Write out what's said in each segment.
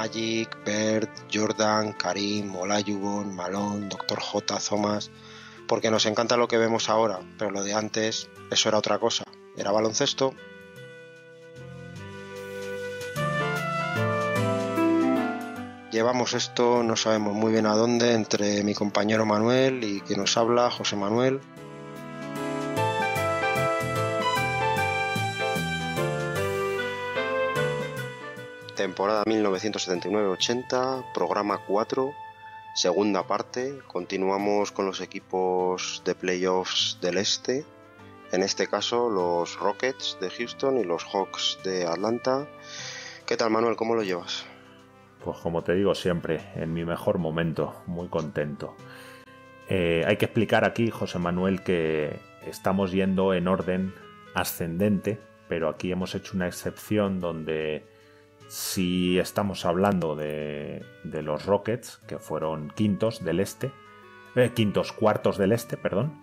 Magic, Bert, Jordan, Karim, Molayugon, Malón, Dr. J, Thomas, porque nos encanta lo que vemos ahora, pero lo de antes, eso era otra cosa, era baloncesto. Llevamos esto, no sabemos muy bien a dónde, entre mi compañero Manuel y que nos habla, José Manuel, temporada 1979-80, programa 4, segunda parte. Continuamos con los equipos de playoffs del este, en este caso los Rockets de Houston y los Hawks de Atlanta. ¿Qué tal Manuel? ¿Cómo lo llevas? Pues como te digo siempre, en mi mejor momento, muy contento. Eh, hay que explicar aquí, José Manuel, que estamos yendo en orden ascendente, pero aquí hemos hecho una excepción donde si estamos hablando de, los Rockets, que fueron quintos del este, eh, quintos cuartos del este, perdón,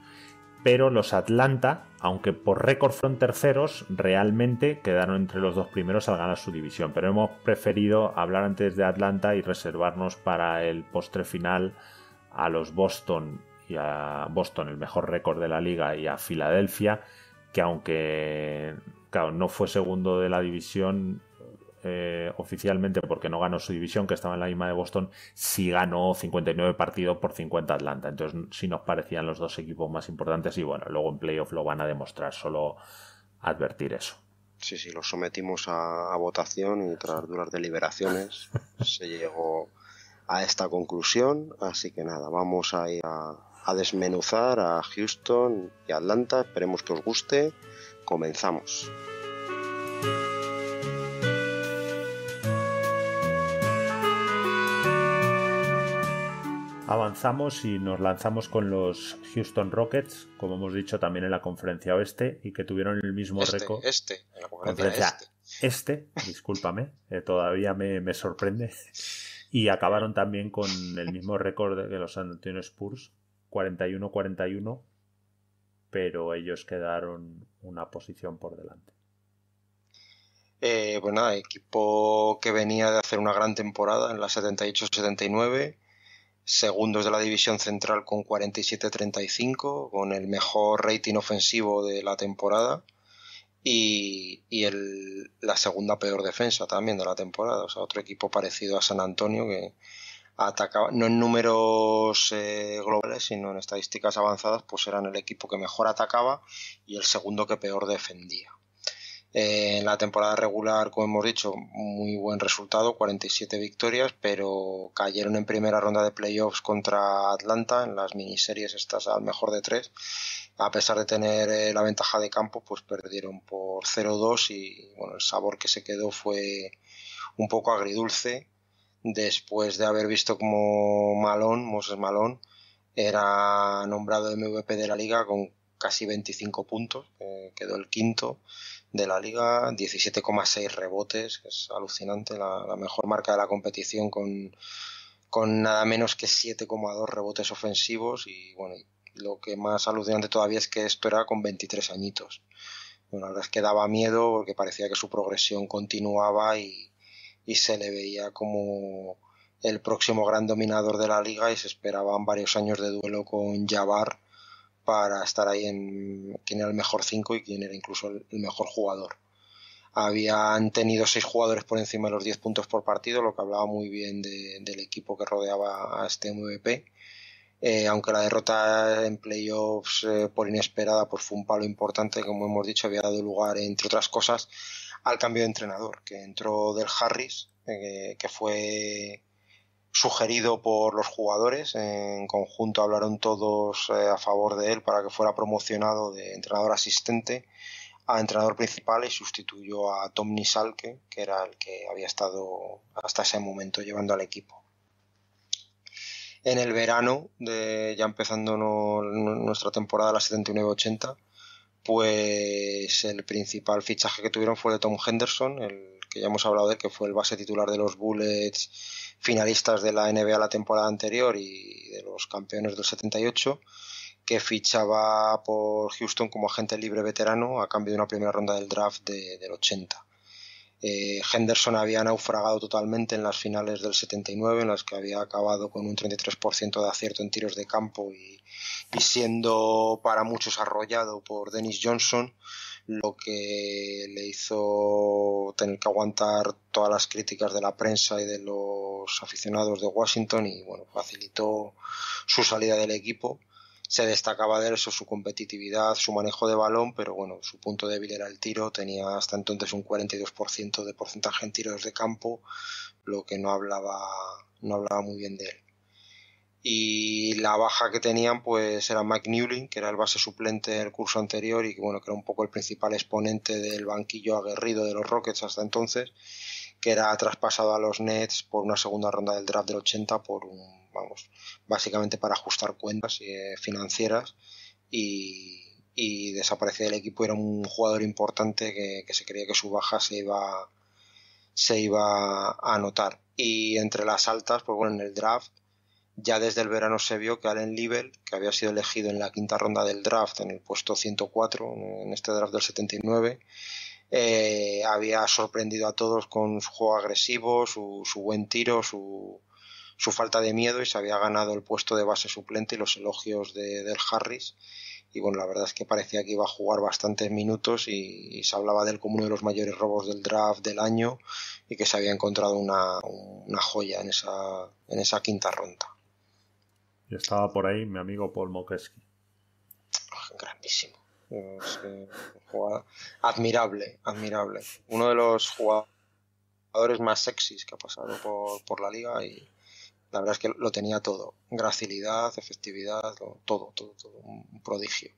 pero los Atlanta, aunque por récord fueron terceros, realmente quedaron entre los dos primeros al ganar su división. Pero hemos preferido hablar antes de Atlanta y reservarnos para el postre final a los Boston y a Boston, el mejor récord de la liga, y a Filadelfia, que aunque claro, no fue segundo de la división, eh, oficialmente porque no ganó su división, que estaba en la misma de Boston, si ganó 59 partidos por 50 Atlanta. Entonces si nos parecían los dos equipos más importantes y bueno, luego en playoff lo van a demostrar, solo advertir eso. Sí, sí, lo sometimos a, votación y tras duras deliberaciones se llegó a esta conclusión. Así que nada, vamos a ir a desmenuzar a Houston y Atlanta. Esperemos que os guste. Comenzamos. Avanzamos y nos lanzamos con los Houston Rockets, como hemos dicho también en la conferencia oeste, y que tuvieron el mismo este, récord. Este, este, este. discúlpame, eh, todavía me, sorprende. Y acabaron también con el mismo récord de los San Antonio Spurs, 41-41, pero ellos quedaron una posición por delante. Bueno, eh, pues equipo que venía de hacer una gran temporada en la 78-79 segundos de la división central con 47-35, con el mejor rating ofensivo de la temporada y, y el, la segunda peor defensa también de la temporada. O sea, otro equipo parecido a San Antonio que atacaba, no en números eh, globales, sino en estadísticas avanzadas, pues eran el equipo que mejor atacaba y el segundo que peor defendía. Eh, en la temporada regular, como hemos dicho, muy buen resultado, 47 victorias, pero cayeron en primera ronda de playoffs contra Atlanta en las miniseries estas al mejor de tres. A pesar de tener eh, la ventaja de campo, pues perdieron por 0-2 y bueno, el sabor que se quedó fue un poco agridulce después de haber visto como Malón, Moses Malón, era nombrado MVP de la liga con casi 25 puntos, eh, quedó el quinto de la liga, 17,6 rebotes, que es alucinante, la, mejor marca de la competición con, con nada menos que 7,2 rebotes ofensivos y bueno, lo que más alucinante todavía es que esto era con 23 añitos. una la verdad es que daba miedo porque parecía que su progresión continuaba y, y se le veía como el próximo gran dominador de la liga y se esperaban varios años de duelo con Jabbar para estar ahí en quién era el mejor 5 y quién era incluso el, mejor jugador. Habían tenido seis jugadores por encima de los 10 puntos por partido, lo que hablaba muy bien del equipo que rodeaba a este MVP. Eh, aunque la derrota en playoffs eh, por inesperada por pues fue un palo importante, como hemos dicho, había dado lugar, entre otras cosas, al cambio de entrenador, que entró del Harris, eh, que fue sugerido por los jugadores. En conjunto hablaron todos eh, a favor de él para que fuera promocionado de entrenador asistente a entrenador principal y sustituyó a Tom Nisalke, que era el que había estado hasta ese momento llevando al equipo. En el verano, de, ya empezando nuestra temporada, la 79-80, pues el principal fichaje que tuvieron fue de Tom Henderson, el que ya hemos hablado de que fue el base titular de los Bullets finalistas de la NBA la temporada anterior y de los campeones del 78, que fichaba por Houston como agente libre veterano a cambio de una primera ronda del draft del 80. Eh, Henderson había naufragado totalmente en las finales del 79, en las que había acabado con un 33% de acierto en tiros de campo y, y siendo para muchos arrollado por Dennis Johnson lo que le hizo tener que aguantar todas las críticas de la prensa y de los aficionados de Washington y bueno, facilitó su salida del equipo. Se destacaba de eso su competitividad, su manejo de balón, pero bueno, su punto débil era el tiro, tenía hasta entonces un 42% de porcentaje en tiros de campo, lo que no hablaba no hablaba muy bien de él y la baja que tenían pues era Mike Newling que era el base suplente del curso anterior y que bueno, que era un poco el principal exponente del banquillo aguerrido de los Rockets hasta entonces, que era traspasado a los Nets por una segunda ronda del draft del 80 por un, vamos, básicamente para ajustar cuentas eh, financieras y, y desaparecía del equipo, era un jugador importante que, se creía que su baja se iba se iba a anotar. Y entre las altas, pues bueno, en el draft ya desde el verano se vio que Allen Liebel, que había sido elegido en la quinta ronda del draft, en el puesto 104, en este draft del 79, eh, había sorprendido a todos con su juego agresivo, su, buen tiro, su, falta de miedo y se había ganado el puesto de base suplente y los elogios de, del Harris. Y bueno, la verdad es que parecía que iba a jugar bastantes minutos y, se hablaba de él como uno de los mayores robos del draft del año y que se había encontrado una, una joya en esa, en esa quinta ronda. Y estaba por ahí mi amigo Paul Mokeski. Ah, grandísimo. Eh, admirable, admirable. Uno de los jugadores más sexys que ha pasado por, por la liga y la verdad es que lo tenía todo. Gracilidad, efectividad, todo, todo, todo. Un prodigio.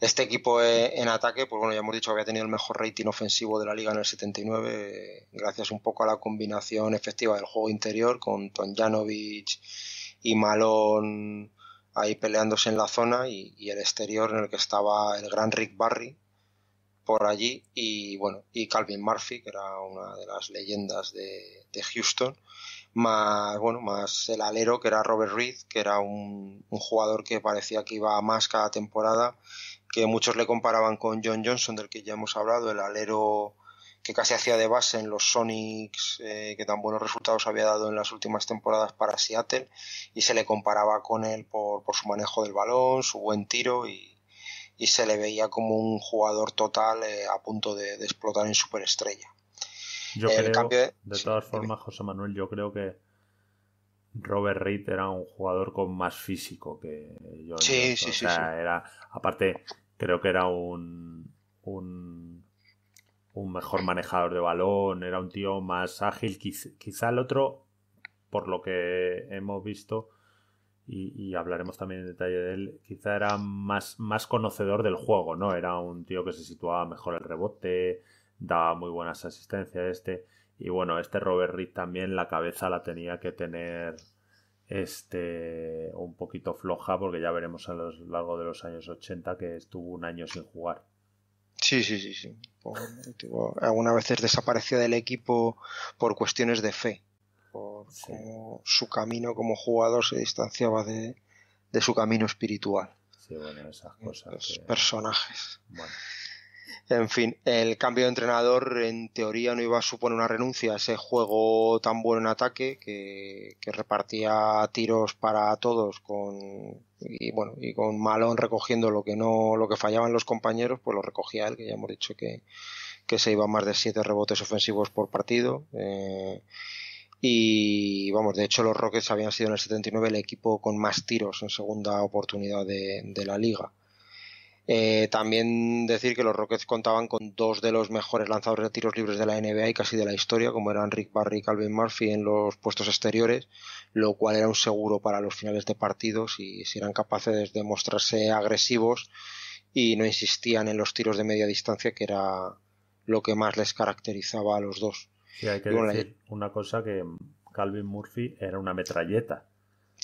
Este equipo eh, en ataque, pues bueno, ya hemos dicho que había tenido el mejor rating ofensivo de la liga en el 79, eh, gracias un poco a la combinación efectiva del juego interior con Tonjanovic, y Malone ahí peleándose en la zona y, el exterior en el que estaba el gran Rick Barry por allí y bueno y Calvin Murphy que era una de las leyendas de, Houston más bueno más el alero que era Robert Reed que era un, jugador que parecía que iba más cada temporada que muchos le comparaban con John Johnson del que ya hemos hablado el alero que casi hacía de base en los Sonics, eh, que tan buenos resultados había dado en las últimas temporadas para Seattle, y se le comparaba con él por, su manejo del balón, su buen tiro, y, se le veía como un jugador total eh, a punto de, explotar en superestrella. Yo creo, de... todas formas, José Manuel, yo creo que Robert Reid era un jugador con más físico que yo. Sí, sí, sí, Era, aparte, creo que era un, un un mejor manejador de balón, era un tío más ágil. Quizá, el otro, por lo que hemos visto, y, hablaremos también en detalle de él, quizá era más, más conocedor del juego, ¿no? Era un tío que se situaba mejor el rebote, daba muy buenas asistencias este. Y bueno, este Robert Reed también la cabeza la tenía que tener este un poquito floja porque ya veremos a lo largo de los años 80 que estuvo un año sin jugar. Sí, sí, sí, sí. algunas veces desaparecía del equipo por cuestiones de fe, por su camino como jugador se distanciaba de, su camino espiritual. Los personajes. Bueno. En fin, el cambio de entrenador en teoría no iba a suponer una renuncia a ese juego tan bueno en ataque que, repartía tiros para todos con y bueno, y con Malón recogiendo lo que no lo que fallaban los compañeros, pues lo recogía él, que ya hemos dicho que, se iba más de siete rebotes ofensivos por partido. Eh, y vamos, de hecho los Rockets habían sido en el 79 el equipo con más tiros en segunda oportunidad de la liga. Eh, también decir que los Rockets contaban con dos de los mejores lanzadores de tiros libres de la NBA y casi de la historia, como eran Rick Barry y Calvin Murphy en los puestos exteriores, lo cual era un seguro para los finales de partidos y si eran capaces de mostrarse agresivos y no insistían en los tiros de media distancia, que era lo que más les caracterizaba a los dos. Y hay que decir una cosa que Calvin Murphy era una metralleta.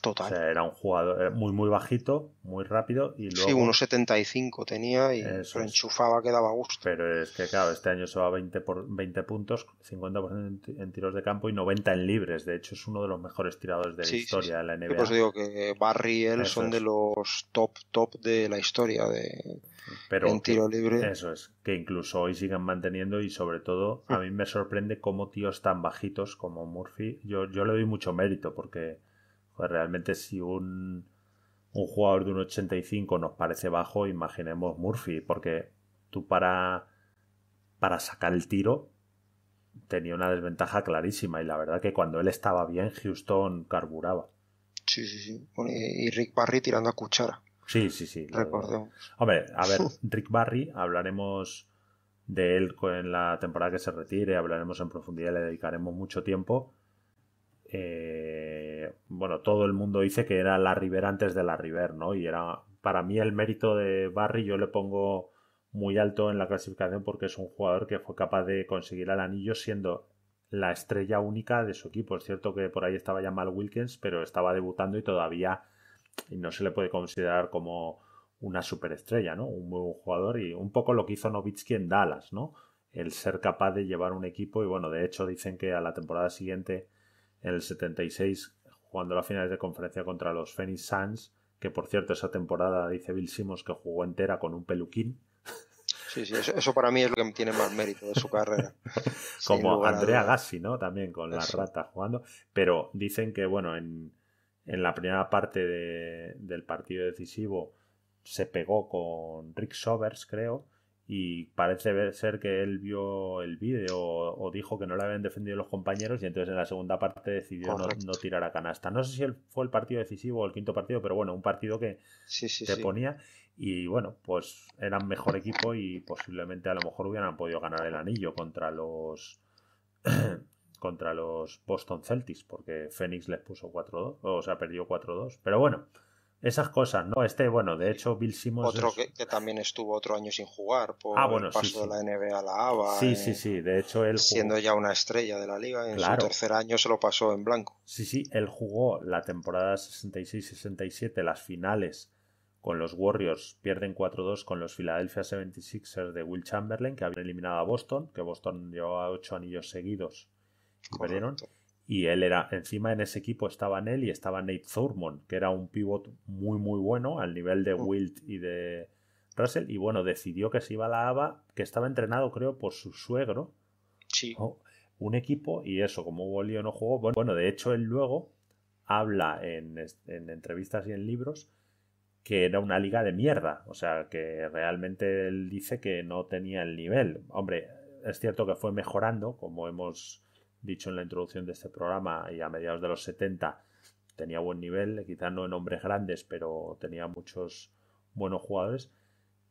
Total. O sea, era un jugador muy, muy bajito, muy rápido. Y luego, sí, unos 75 tenía y Eso enchufaba, que daba gusto. Pero es que, claro, este año se va 20, por, 20 puntos, 50% en, tiros de campo y 90 en libres. De hecho, es uno de los mejores tiradores de la historia de la NBA. Por eso digo que Barry y él son de los top, top de la historia de, en tiro libre. Eso es, que incluso hoy sigan manteniendo y sobre todo a hmm. mí me sorprende cómo tíos tan bajitos como Murphy, yo, yo le doy mucho mérito porque pues realmente si un, jugador de un 85 nos parece bajo, imaginemos Murphy, porque tú para, para sacar el tiro tenía una desventaja clarísima y la verdad que cuando él estaba bien Houston carburaba. Sí, sí, sí. y Rick Barry tirando a cuchara. Sí, sí, sí. Recordemos. Hombre, a ver, Rick Barry, hablaremos de él en la temporada que se retire, hablaremos en profundidad, le dedicaremos mucho tiempo, eh, bueno, todo el mundo dice que era la River antes de la River, ¿no? Y era, para mí el mérito de Barry yo le pongo muy alto en la clasificación porque es un jugador que fue capaz de conseguir el anillo siendo la estrella única de su equipo. Es cierto que por ahí estaba ya Mal Wilkins, pero estaba debutando y todavía no se le puede considerar como una superestrella, ¿no? Un buen jugador y un poco lo que hizo Novitsky en Dallas, ¿no? El ser capaz de llevar un equipo y bueno, de hecho dicen que a la temporada siguiente en el 76 jugando las finales de conferencia contra los Phoenix Suns, que por cierto esa temporada dice Bill Simmons que jugó entera con un peluquín. Sí, sí, eso, para mí es lo que tiene más mérito de su carrera. Como Andrea Gassi, ¿no? También con la rata jugando. Pero dicen que, bueno, en, en la primera parte de, del partido decisivo se pegó con Rick Sobers, creo, y parece ser que él vio el vídeo o, dijo que no le habían defendido los compañeros y entonces en la segunda parte decidió no, tirar a canasta. No sé si fue el partido decisivo o el quinto partido, pero bueno, un partido que se ponía y bueno, pues eran mejor equipo y posiblemente a lo mejor hubieran podido ganar el anillo contra los contra los Boston Celtics porque Phoenix les puso 4-2, o sea, perdió 4-2, pero bueno, esas cosas, ¿no? Este, bueno, de hecho, Bill Simmons. Otro que, también estuvo otro año sin jugar por ah, el paso de la NBA a la ABA. Sí, eh, sí, sí. De hecho, él. Siendo ya una estrella de la liga, en su tercer año se lo pasó en blanco. Sí, sí. Él jugó la temporada 66-67, las finales con los Warriors, pierden 4-2 con los Philadelphia 76ers de Will Chamberlain, que habían eliminado a Boston, que Boston llevaba 8 anillos seguidos y perdieron y él era, encima en ese equipo estaba él y estaba Nate Thurmond, que era un pivot muy muy bueno al nivel de mm. Wilt y de Russell, y bueno, decidió que se iba a la ABA, que estaba entrenado creo por su suegro. Sí. Oh, un equipo, y eso, como hubo lío no jugó, bueno, bueno, de hecho él luego habla en, en entrevistas y en libros que era una liga de mierda, o sea, que realmente él dice que no tenía el nivel. Hombre, es cierto que fue mejorando, como hemos dicho en la introducción de este programa, y a mediados de los 70 tenía buen nivel, quizás no en hombres grandes, pero tenía muchos buenos jugadores.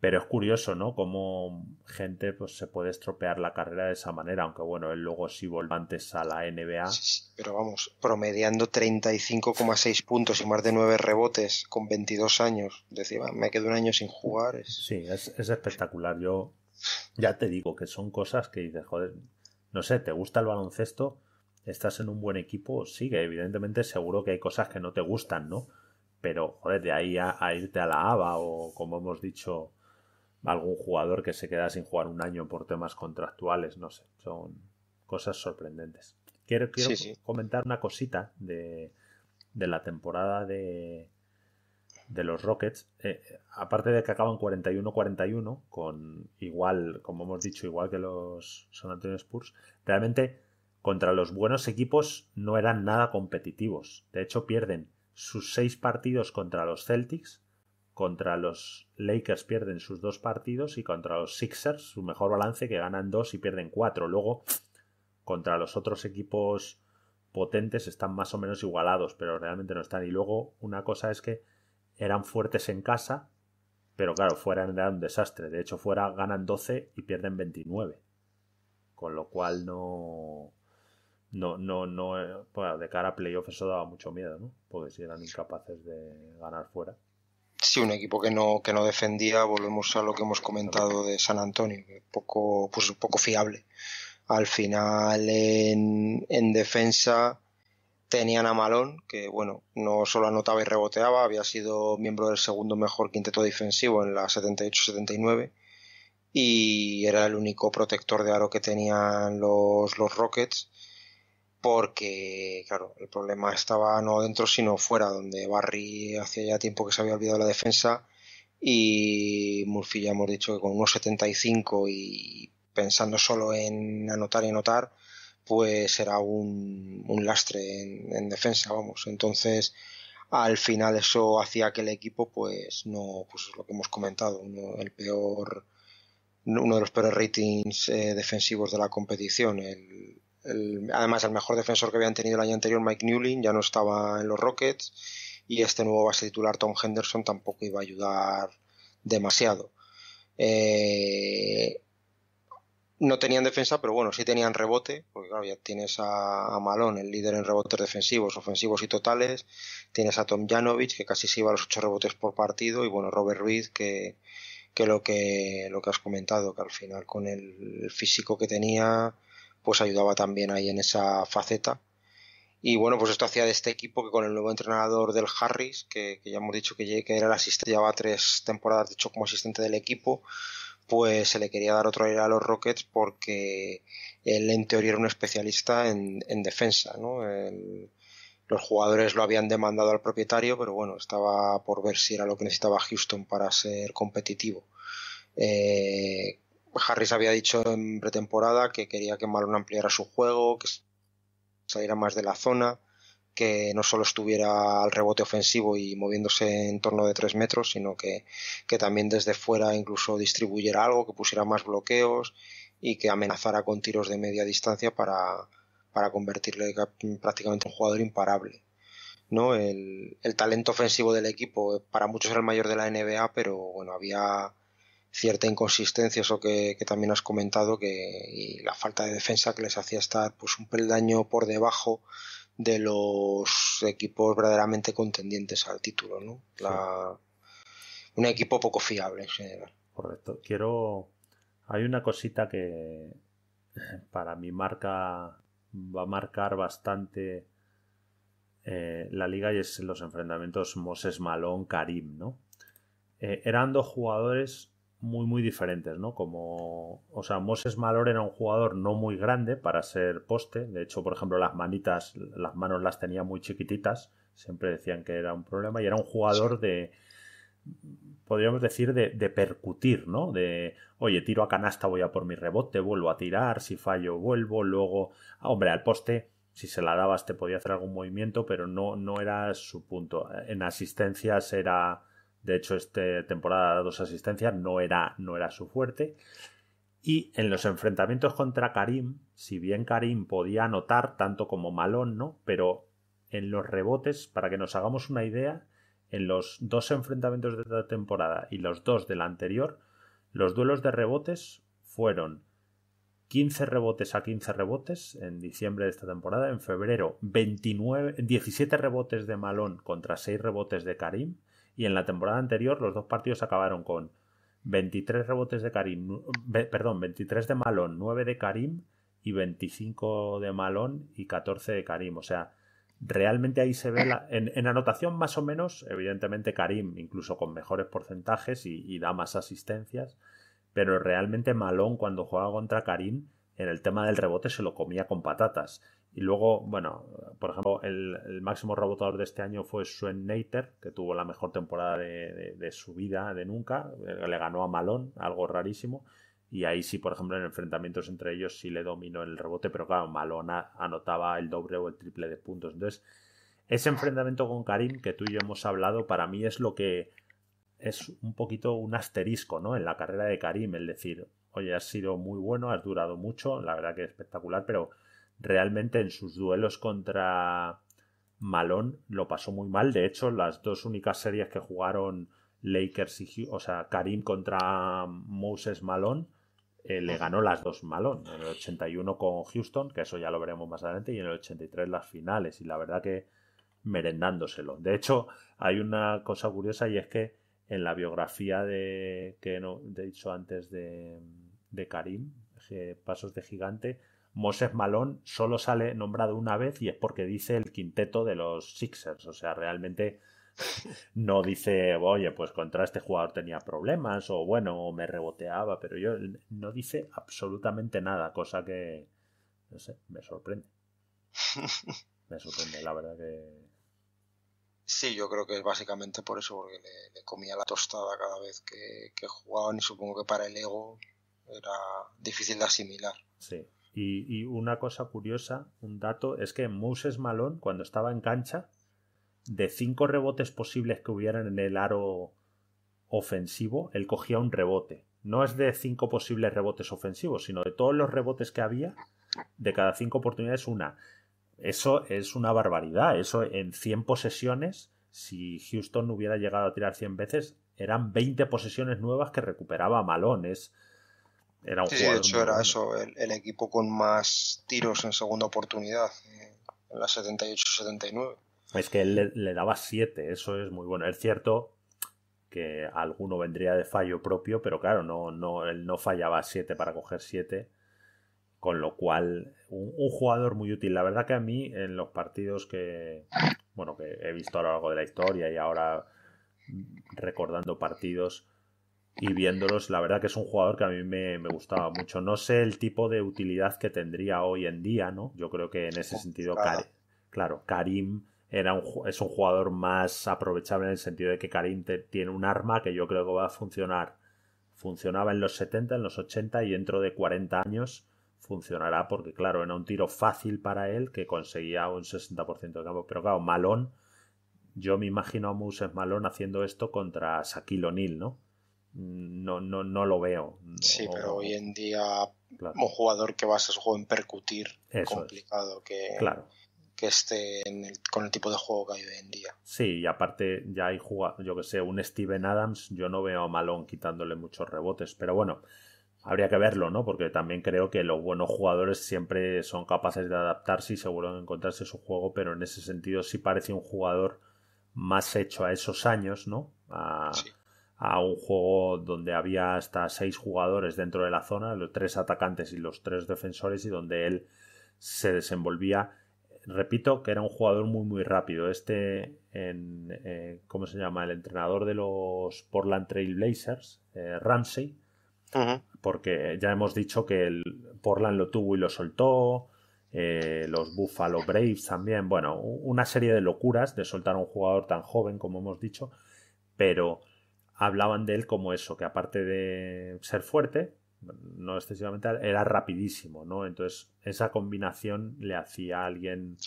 Pero es curioso, ¿no? Cómo gente pues, se puede estropear la carrera de esa manera, aunque bueno, él luego sí volvió antes a la NBA. pero vamos, promediando 35,6 puntos y más de 9 rebotes con 22 años. Decía, me quedo un año sin jugar. Es... Sí, es, es espectacular. Yo ya te digo que son cosas que dices, joder, no sé, te gusta el baloncesto, estás en un buen equipo, sigue. Evidentemente, seguro que hay cosas que no te gustan, ¿no? Pero, joder, de ahí a, irte a la ABA o, como hemos dicho, algún jugador que se queda sin jugar un año por temas contractuales, no sé, son cosas sorprendentes. Quiero, comentar una cosita de, de la temporada de, de los Rockets, eh, aparte de que acaban 41-41, con igual, como hemos dicho, igual que los San Antonio Spurs, realmente contra los buenos equipos no eran nada competitivos. De hecho, pierden sus seis partidos contra los Celtics, contra los Lakers pierden sus dos partidos y contra los Sixers su mejor balance que ganan dos y pierden cuatro. Luego, contra los otros equipos potentes están más o menos igualados, pero realmente no están. Y luego, una cosa es que eran fuertes en casa, pero claro, fuera era un desastre. De hecho, fuera ganan 12 y pierden 29. Con lo cual no. No, no, no. Eh, de cara a playoff eso daba mucho miedo, ¿no? Porque si eran incapaces de ganar fuera. Sí, un equipo que no, que no defendía, volvemos a lo que hemos comentado de San Antonio, poco, pues poco fiable. Al final en defensa Tenían a Malón, que bueno, no solo anotaba y reboteaba, había sido miembro del segundo mejor quinteto defensivo en la 78-79 y era el único protector de aro que tenían los, los Rockets porque, claro, el problema estaba no dentro sino fuera, donde Barry hacía ya tiempo que se había olvidado la defensa y Murphy ya hemos dicho que con unos 75 y pensando solo en anotar y anotar, pues era un, un lastre en, defensa, vamos. Entonces, al final eso hacía que el equipo, pues no, pues lo que hemos comentado, uno, el peor, uno de los peores ratings eh, defensivos de la competición. además, el mejor defensor que habían tenido el año anterior, Mike Newlin, ya no estaba en los Rockets y este nuevo base titular, Tom Henderson, tampoco iba a ayudar demasiado. Eh, no tenían defensa, pero bueno, sí tenían rebote, porque claro, ya tienes a, Malón, el líder en rebotes defensivos, ofensivos y totales, tienes a Tom Janovic que casi se iba a los ocho rebotes por partido, y bueno, Robert Ruiz, que, que lo que lo que has comentado, que al final con el físico que tenía, pues ayudaba también ahí en esa faceta. Y bueno, pues esto hacía de este equipo que con el nuevo entrenador del Harris, que, ya hemos dicho que, que era el asistente, llevaba tres temporadas de hecho como asistente del equipo, pues se le quería dar otro aire a los Rockets porque él en teoría era un especialista en, defensa, los jugadores lo habían demandado al propietario, pero bueno, estaba por ver si era lo que necesitaba Houston para ser competitivo. Eh, Harris había dicho en pretemporada que quería que Malone ampliara su juego, que saliera más de la zona, que no solo estuviera al rebote ofensivo y moviéndose en torno de tres metros, sino que, que también desde fuera incluso distribuyera algo, que pusiera más bloqueos y que amenazara con tiros de media distancia para, para convertirle prácticamente en un jugador imparable. ¿no? El, talento ofensivo del equipo eh, para muchos era el mayor de la NBA, pero bueno, había cierta inconsistencia, eso que, también has comentado, que, y la falta de defensa que les hacía estar pues un peldaño por debajo de los equipos verdaderamente contendientes al título, ¿no? Un equipo poco fiable en general. Correcto. Quiero. Hay una cosita que para mi marca va a marcar bastante eh, la liga y es los enfrentamientos Moses Malón Karim, ¿no? Eh, eran dos jugadores muy, muy diferentes, ¿no? Como, o sea, Moses Malor era un jugador no muy grande para ser poste. De hecho, por ejemplo, las manitas, las manos las tenía muy chiquititas. Siempre decían que era un problema. Y era un jugador de, podríamos decir, de, de percutir, ¿no? De, oye, tiro a canasta, voy a por mi rebote, vuelvo a tirar, si fallo, vuelvo. Luego, ah, hombre, al poste, si se la dabas, te podía hacer algún movimiento, pero no, no era su punto. En asistencias era de hecho, esta temporada dos asistencias no era, no era su fuerte. Y en los enfrentamientos contra Karim, si bien Karim podía anotar tanto como Malón, ¿no? Pero en los rebotes, para que nos hagamos una idea, en los dos enfrentamientos de esta temporada y los dos de la anterior, los duelos de rebotes fueron 15 rebotes a 15 rebotes en diciembre de esta temporada, en febrero 17 rebotes de Malón contra 6 rebotes de Karim, y en la temporada anterior los dos partidos acabaron con 23 rebotes de Karim, perdón, 23 de Malón, 9 de Karim y 25 de Malón y 14 de Karim. O sea, realmente ahí se ve la, en, anotación más o menos, evidentemente Karim incluso con mejores porcentajes y, y, da más asistencias, pero realmente Malón cuando jugaba contra Karim en el tema del rebote se lo comía con patatas. Y luego, bueno, por ejemplo, el, máximo rebotador de este año fue Swen Neiter, que tuvo la mejor temporada de, su vida de nunca. Le ganó a Malón, algo rarísimo. Y ahí sí, por ejemplo, en enfrentamientos entre ellos sí le dominó el rebote, pero claro, Malón anotaba el doble o el triple de puntos. Entonces, ese enfrentamiento con Karim que tú y yo hemos hablado, para mí es lo que es un poquito un asterisco, ¿no? En la carrera de Karim, el decir, oye, has sido muy bueno, has durado mucho, la verdad que es espectacular, pero realmente en sus duelos contra Malón lo pasó muy mal. De hecho, las dos únicas series que jugaron Lakers y o sea, Karim contra Moses Malone, eh, le ganó las dos Malón. En el 81 con Houston, que eso ya lo veremos más adelante, y en el 83 las finales. Y la verdad que merendándoselo. De hecho, hay una cosa curiosa y es que en la biografía de que no, he dicho antes de, de Karim, eh, Pasos de Gigante, Moses Malón solo sale nombrado una vez y es porque dice el quinteto de los Sixers. O sea, realmente no dice, oye, pues contra este jugador tenía problemas o bueno, me reboteaba, pero yo no dice absolutamente nada, cosa que, no sé, me sorprende. Me sorprende, la verdad que... Sí, yo creo que es básicamente por eso, porque le, comía la tostada cada vez que, que jugaban y supongo que para el ego era difícil de asimilar. Sí, y, una cosa curiosa, un dato, es que Moses Malone, cuando estaba en cancha, de cinco rebotes posibles que hubieran en el aro ofensivo, él cogía un rebote. No es de cinco posibles rebotes ofensivos, sino de todos los rebotes que había, de cada cinco oportunidades, una. Eso es una barbaridad. Eso en 100 posesiones, si Houston hubiera llegado a tirar 100 veces, eran 20 posesiones nuevas que recuperaba Malone. Es, sí, de hecho era eso, el, equipo con más tiros en segunda oportunidad, eh, en la 78-79. Es que él le, daba 7, eso es muy bueno. Es cierto que alguno vendría de fallo propio, pero claro, no, no, él no fallaba 7 para coger 7, con lo cual un, un, jugador muy útil. La verdad que a mí en los partidos que, bueno, que he visto a lo largo de la historia y ahora recordando partidos, y viéndolos, la verdad que es un jugador que a mí me, gustaba mucho. No sé el tipo de utilidad que tendría hoy en día, ¿no? Yo creo que en ese sentido, claro, Karim era un, es un jugador más aprovechable en el sentido de que Karim tiene un arma que yo creo que va a funcionar. Funcionaba en los 70, en los 80 y dentro de 40 años funcionará porque, claro, era un tiro fácil para él que conseguía un 60% de campo. Pero claro, Malón, yo me imagino a Moses Malón haciendo esto contra Sakil O'Neill, ¿no? no, no, no lo veo. Sí, pero hoy en día como jugador que basa su juego en percutir Es complicado que, que esté en el, con el tipo de juego que hay hoy en día. Sí, y aparte ya hay jugadores, yo que sé, un Steven Adams, yo no veo a Malón quitándole muchos rebotes, pero bueno, habría que verlo, ¿no? Porque también creo que los buenos jugadores siempre son capaces de adaptarse y seguro de encontrarse su juego, pero en ese sentido sí parece un jugador más hecho a esos años, ¿no? a un juego donde había hasta seis jugadores dentro de la zona, los tres atacantes y los tres defensores, y donde él se desenvolvía. Repito que era un jugador muy muy rápido. Este, en, eh, ¿cómo se llama? El entrenador de los Portland Trail Blazers, eh, Ramsey, porque ya hemos dicho que el Portland lo tuvo y lo soltó, eh, los Buffalo Braves también, bueno, una serie de locuras de soltar a un jugador tan joven como hemos dicho, pero hablaban de él como eso, que aparte de ser fuerte, no excesivamente, era rapidísimo, ¿no? Entonces, esa combinación le hacía a alguien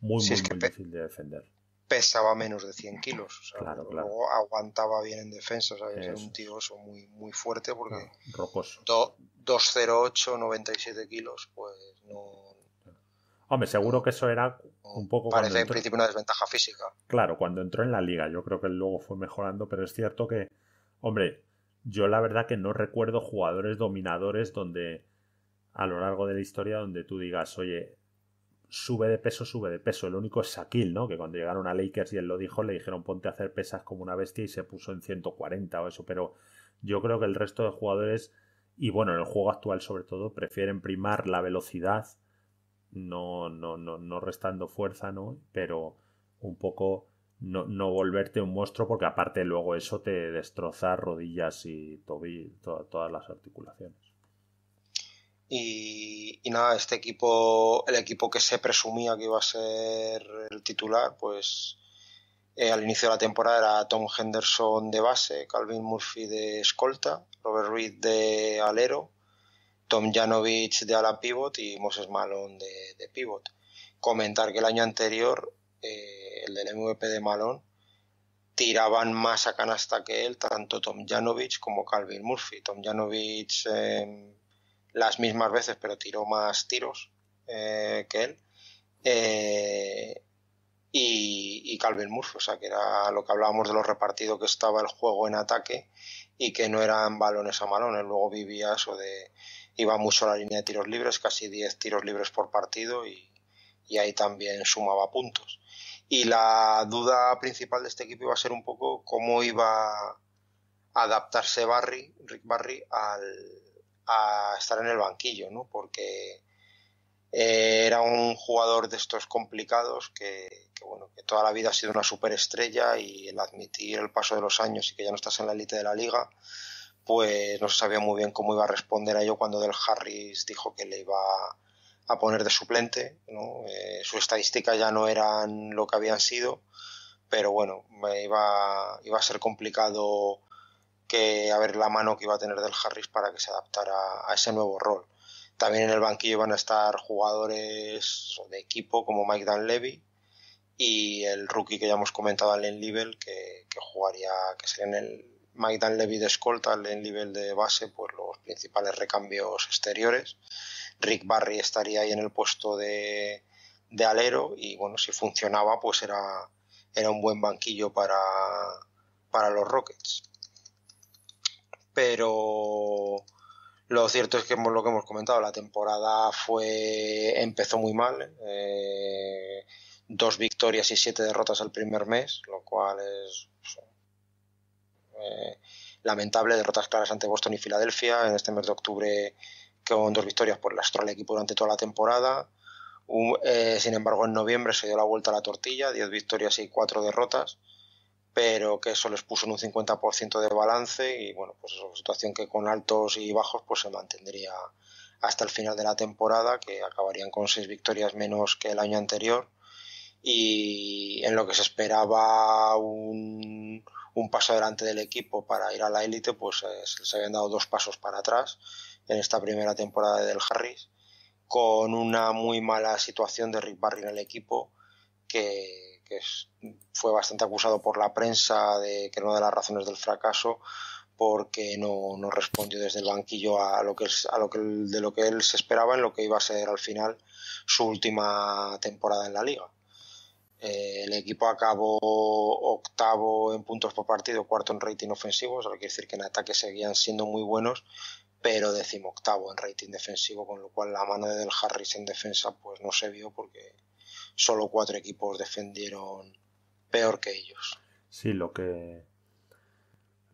muy, muy, difícil de defender. Pesaba menos de 100 kilos, o sea, luego aguantaba bien en defensa, ¿sabes? Era un tío eso, muy, muy fuerte porque rocoso. 208, 97 kilos, pues no... Hombre, seguro que eso era parece en principio una desventaja física. Claro, cuando entró en la liga, yo creo que luego fue mejorando, pero es cierto que, hombre, yo la verdad que no recuerdo jugadores dominadores donde a lo largo de la historia donde tú digas, oye, sube de peso, sube de peso. El único es Shaquille, ¿no? Que cuando llegaron a Lakers y él lo dijo, le dijeron ponte a hacer pesas como una bestia y se puso en 140 o eso, pero yo creo que el resto de jugadores y bueno, en el juego actual sobre todo prefieren primar la velocidad no, no, no, no restando fuerza, ¿no? Pero un poco no, no volverte un monstruo porque aparte luego eso te destroza rodillas y tobillo, todas las articulaciones. Y, nada, este equipo, el equipo que se presumía que iba a ser el titular, pues eh, al inicio de la temporada era Tom Henderson de base, Calvin Murphy de escolta, Robert Reed de alero, Tom Janovic de ala pivot y Moses Malone de, pivot. Comentar que el año anterior, eh, el del MVP de Malone, tiraban más a canasta que él, tanto Tom Janovic como Calvin Murphy. Tom Janovic em, las mismas veces, pero tiró más tiros eh, que él. Eh, y, Calvin Murphy, o sea, que era lo que hablábamos de lo repartido que estaba el juego en ataque y que no eran balones a Malones, Luego vivía eso de iba mucho a la línea de tiros libres, casi 10 tiros libres por partido y, ahí también sumaba puntos. Y la duda principal de este equipo iba a ser un poco cómo iba a adaptarse Barry, Rick Barry, a estar en el banquillo, ¿no? Porque eh, era un jugador de estos complicados que, que toda la vida ha sido una superestrella y el admitir el paso de los años y que ya no estás en la élite de la liga, pues no se sabía muy bien cómo iba a responder a ello cuando Del Harris dijo que le iba a poner de suplente. ¿no? Eh, sus estadísticas ya no eran lo que habían sido, pero bueno, eh, iba, iba a ser complicado que a ver la mano que iba a tener Del Harris para que se adaptara a ese nuevo rol. También en el banquillo van a estar jugadores de equipo como Mike dan levy y el rookie que ya hemos comentado, Allen Libel, que jugaría, que sería en el Dan Levy de escolta en nivel de base, por los principales recambios exteriores. Rick Barry estaría ahí en el puesto de, alero y bueno, si funcionaba, pues era, era un buen banquillo para, los Rockets. Pero lo cierto es que lo que hemos comentado, la temporada fue empezó muy mal, eh, dos victorias y siete derrotas al primer mes, lo cual es pues, eh, lamentable derrotas claras ante Boston y Filadelfia en este mes de octubre con dos victorias por el astral equipo durante toda la temporada. Eh, sin embargo, en noviembre se dio la vuelta a la tortilla, 10 victorias y 4 derrotas, pero que eso les puso en un 50% de balance y bueno, pues es una situación que con altos y bajos pues se mantendría hasta el final de la temporada, que acabarían con 6 victorias menos que el año anterior y en lo que se esperaba un un paso adelante del equipo para ir a la élite, pues eh, se habían dado dos pasos para atrás en esta primera temporada del Harris, con una muy mala situación de Rick Barry en el equipo, que, fue bastante acusado por la prensa de que era una de las razones del fracaso, porque no, respondió desde el banquillo a lo que a lo de lo que él se esperaba en lo que iba a ser al final su última temporada en la liga. Eh, el equipo acabó octavo en puntos por partido, cuarto en rating ofensivo, eso quiere decir que en ataque seguían siendo muy buenos, pero decimoctavo en rating defensivo, con lo cual la mano de Del Harris en defensa pues no se vio porque solo cuatro equipos defendieron peor que ellos. Sí, lo que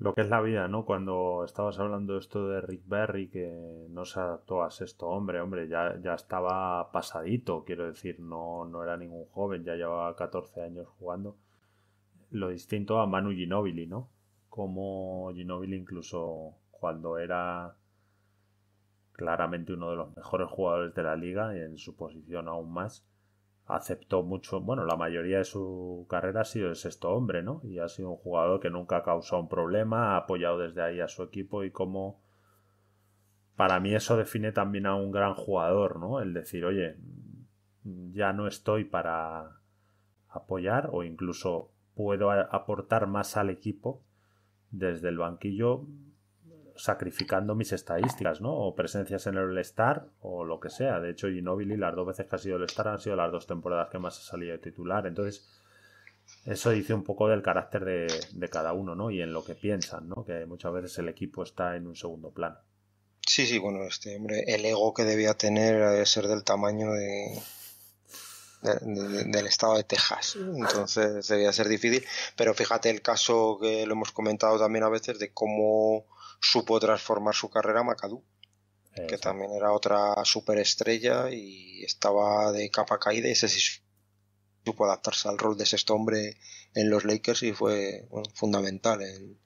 lo que es la vida, ¿no? Cuando estabas hablando esto de Rick Berry, que no se adaptó a sexto hombre, hombre, ya, ya estaba pasadito, quiero decir, no, no era ningún joven, ya llevaba 14 años jugando. Lo distinto a Manu Ginobili, ¿no? Como Ginobili incluso cuando era claramente uno de los mejores jugadores de la liga, y en su posición aún más, aceptó mucho, bueno, la mayoría de su carrera ha sido el sexto hombre, ¿no? Y ha sido un jugador que nunca ha causado un problema, ha apoyado desde ahí a su equipo y como para mí eso define también a un gran jugador, ¿no? El decir, oye, ya no estoy para apoyar o incluso puedo aportar más al equipo desde el banquillo sacrificando mis estadísticas, ¿no? O presencias en el All-Star o lo que sea. De hecho, Ginobili, las dos veces que ha sido el All-Star han sido las dos temporadas que más ha salido de titular. Entonces, eso dice un poco del carácter de, cada uno, ¿no? Y en lo que piensan, ¿no? Que muchas veces el equipo está en un segundo plano. Sí, sí, bueno, este hombre, el ego que debía tener debe ser del tamaño de, del estado de Texas. Entonces debía ser difícil. Pero fíjate el caso que lo hemos comentado también a veces de cómo supo transformar su carrera Macadú, que también era otra superestrella y estaba de capa caída y ese sí supo adaptarse al rol de sexto hombre en los Lakers y fue fundamental en,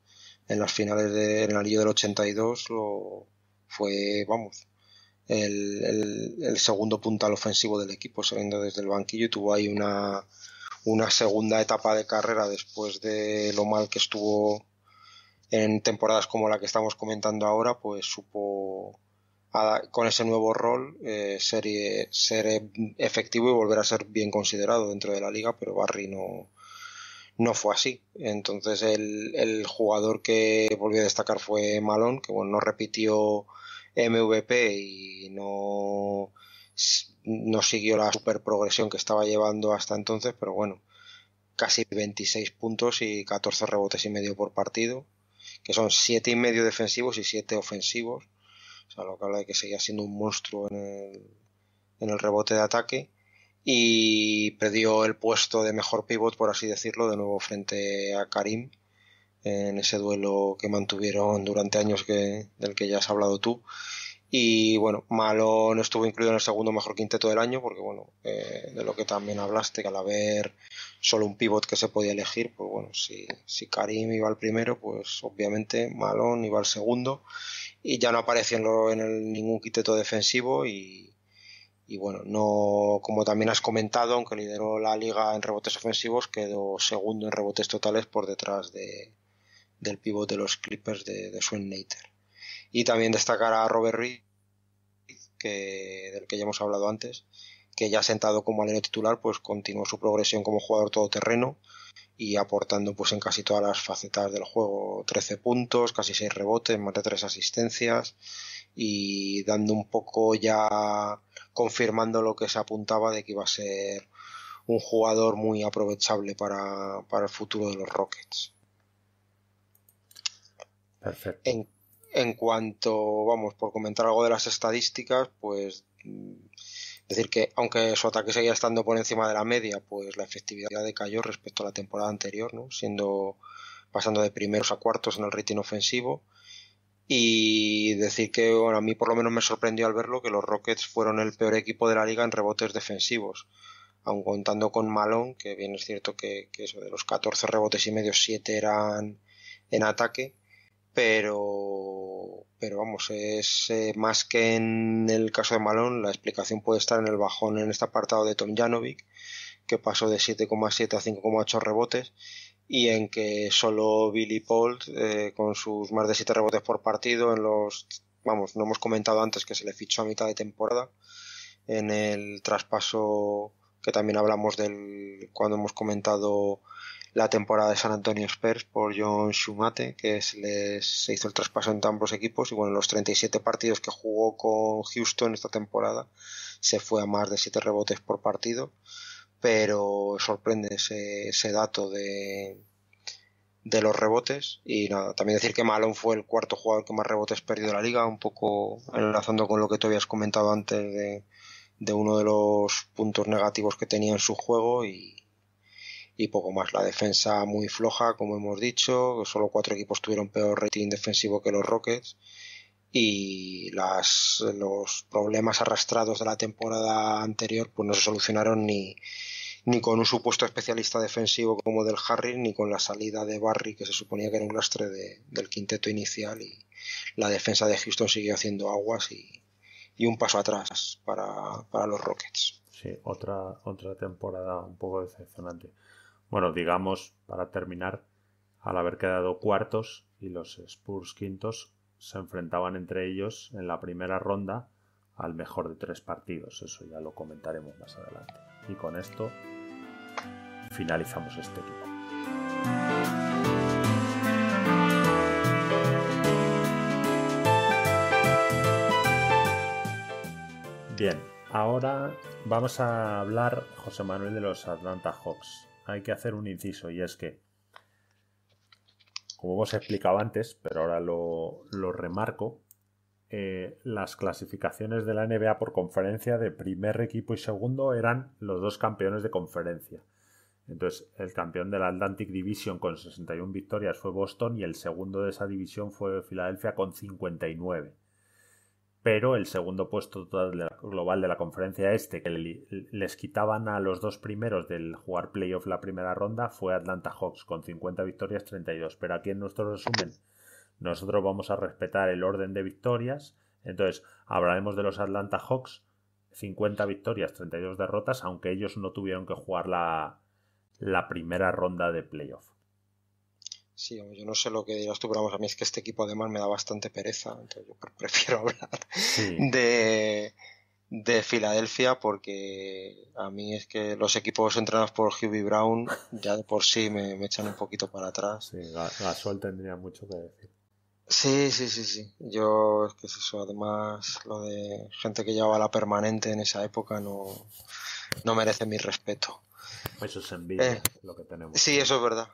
en, las finales del anillo del 82 lo, fue, vamos, el, el, el, segundo puntal ofensivo del equipo, saliendo desde el banquillo y tuvo ahí una, una segunda etapa de carrera después de lo mal que estuvo en temporadas como la que estamos comentando ahora, pues supo con ese nuevo rol eh, ser, efectivo y volver a ser bien considerado dentro de la liga, pero Barry no, no fue así. Entonces el, jugador que volvió a destacar fue Malón, que bueno, no repitió MVP y no, no siguió la super progresión que estaba llevando hasta entonces, pero bueno, casi 26 puntos y 14 rebotes y medio por partido que son siete y medio defensivos y siete ofensivos. O sea, lo que habla de que seguía siendo un monstruo en el, en el rebote de ataque. Y perdió el puesto de mejor pivot, por así decirlo, de nuevo frente a Karim en ese duelo que mantuvieron durante años que, del que ya has hablado tú. Y bueno, Malo no estuvo incluido en el segundo mejor quinteto del año, porque bueno, eh, de lo que también hablaste, que al haber solo un pivot que se podía elegir, pues bueno, si, Karim iba al primero, pues obviamente Malón iba al segundo y ya no apareció en, el, ningún quiteto defensivo y, bueno, no como también has comentado, aunque lideró la liga en rebotes ofensivos, quedó segundo en rebotes totales por detrás de, del pivot de los Clippers de, de Swen Y también destacar a Robert Reed, que, del que ya hemos hablado antes, que ya sentado como alero titular, pues continuó su progresión como jugador todoterreno y aportando pues en casi todas las facetas del juego 13 puntos, casi 6 rebotes, más de 3 asistencias y dando un poco ya confirmando lo que se apuntaba de que iba a ser un jugador muy aprovechable para, el futuro de los Rockets. Perfecto. En, en cuanto, vamos, por comentar algo de las estadísticas, pues mm, decir, que aunque su ataque seguía estando por encima de la media, pues la efectividad decayó respecto a la temporada anterior, ¿no? siendo pasando de primeros a cuartos en el rating ofensivo. Y decir que a mí por lo menos me sorprendió al verlo que los Rockets fueron el peor equipo de la liga en rebotes defensivos, aun contando con Malone, que bien es cierto que, eso, de los 14 rebotes y medio, 7 eran en ataque pero pero vamos, es eh, más que en el caso de Malón la explicación puede estar en el bajón en este apartado de Tom Janovic, que pasó de 7,7 a 5,8 rebotes y en que solo Billy Paul, eh, con sus más de 7 rebotes por partido, en los, vamos, no hemos comentado antes que se le fichó a mitad de temporada, en el traspaso que también hablamos del, cuando hemos comentado la temporada de San Antonio Spurs por John Schumate, que les, se hizo el traspaso entre ambos equipos y bueno, los 37 partidos que jugó con Houston esta temporada se fue a más de 7 rebotes por partido, pero sorprende ese, dato de, de los rebotes y nada, también decir que Malone fue el cuarto jugador que más rebotes perdió de la liga, un poco enlazando con lo que tú habías comentado antes de, de uno de los puntos negativos que tenía en su juego y, y poco más. La defensa muy floja, como hemos dicho, solo cuatro equipos tuvieron peor rating defensivo que los Rockets y las, los problemas arrastrados de la temporada anterior pues no se solucionaron ni, ni con un supuesto especialista defensivo como del Harry, ni con la salida de Barry, que se suponía que era un lastre del quinteto inicial, y la defensa de Houston siguió haciendo aguas y, un paso atrás para, para, los Rockets. Sí, otra, otra temporada un poco decepcionante. Bueno, digamos, para terminar, al haber quedado cuartos y los Spurs quintos se enfrentaban entre ellos en la primera ronda al mejor de tres partidos. Eso ya lo comentaremos más adelante. Y con esto finalizamos este equipo. Bien, ahora vamos a hablar, José Manuel, de los Atlanta Hawks hay que hacer un inciso y es que, como hemos explicado antes, pero ahora lo, lo remarco, eh, las clasificaciones de la NBA por conferencia de primer equipo y segundo eran los dos campeones de conferencia. Entonces, el campeón de la Atlantic Division con 61 victorias fue Boston y el segundo de esa división fue Filadelfia con 59 pero el segundo puesto global de la conferencia este, que les quitaban a los dos primeros del jugar playoff la primera ronda, fue Atlanta Hawks con 50 victorias, 32. Pero aquí en nuestro resumen, nosotros vamos a respetar el orden de victorias. Entonces, hablaremos de los Atlanta Hawks, 50 victorias, 32 derrotas, aunque ellos no tuvieron que jugar la, la primera ronda de playoff. Sí, yo no sé lo que dirás tú, pero vamos, a mí es que este equipo además me da bastante pereza, entonces yo prefiero hablar de, Filadelfia porque a mí es que los equipos entrenados por Hughie Brown ya de por sí me, echan un poquito para atrás. Sí, Gasol tendría mucho que decir. Sí, sí, sí, sí. Yo, es que eso, además, lo de gente que llevaba la permanente en esa época no, no merece mi respeto. Eso es envidia, eh, lo que tenemos. Sí, Eso es verdad.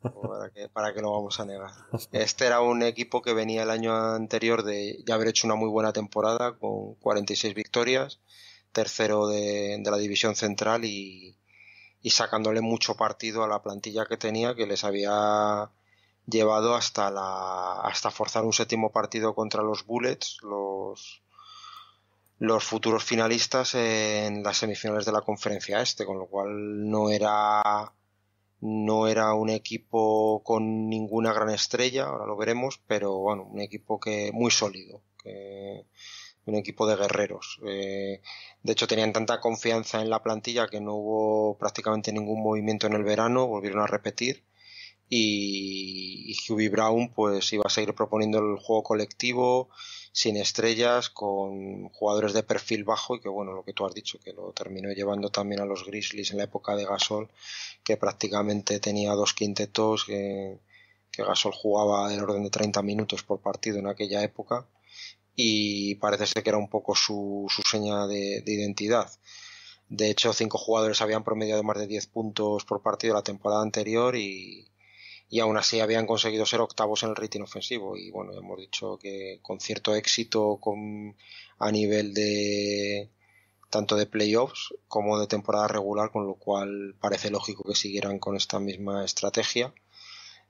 ¿Para pues que ¿Para lo vamos a negar? Este era un equipo que venía el año anterior de ya haber hecho una muy buena temporada con 46 victorias, tercero de, de la división central y, y, sacándole mucho partido a la plantilla que tenía que les había llevado hasta, la, hasta forzar un séptimo partido contra los Bullets, los, los futuros finalistas en las semifinales de la conferencia este, con lo cual no era no era un equipo con ninguna gran estrella, ahora lo veremos, pero bueno, un equipo que muy sólido, un equipo de guerreros. Eh, de hecho, tenían tanta confianza en la plantilla que no hubo prácticamente ningún movimiento en el verano, volvieron a repetir. Y, y Brown pues iba a seguir proponiendo el juego colectivo, sin estrellas, con jugadores de perfil bajo y que bueno, lo que tú has dicho, que lo terminó llevando también a los Grizzlies en la época de Gasol, que prácticamente tenía dos quintetos, que, Gasol jugaba del orden de 30 minutos por partido en aquella época y parece ser que era un poco su, su seña de, identidad. De hecho, cinco jugadores habían promediado más de 10 puntos por partido la temporada anterior y, y aún así habían conseguido ser octavos en el rating ofensivo. Y bueno, hemos dicho que con cierto éxito a nivel de tanto de playoffs como de temporada regular, con lo cual parece lógico que siguieran con esta misma estrategia.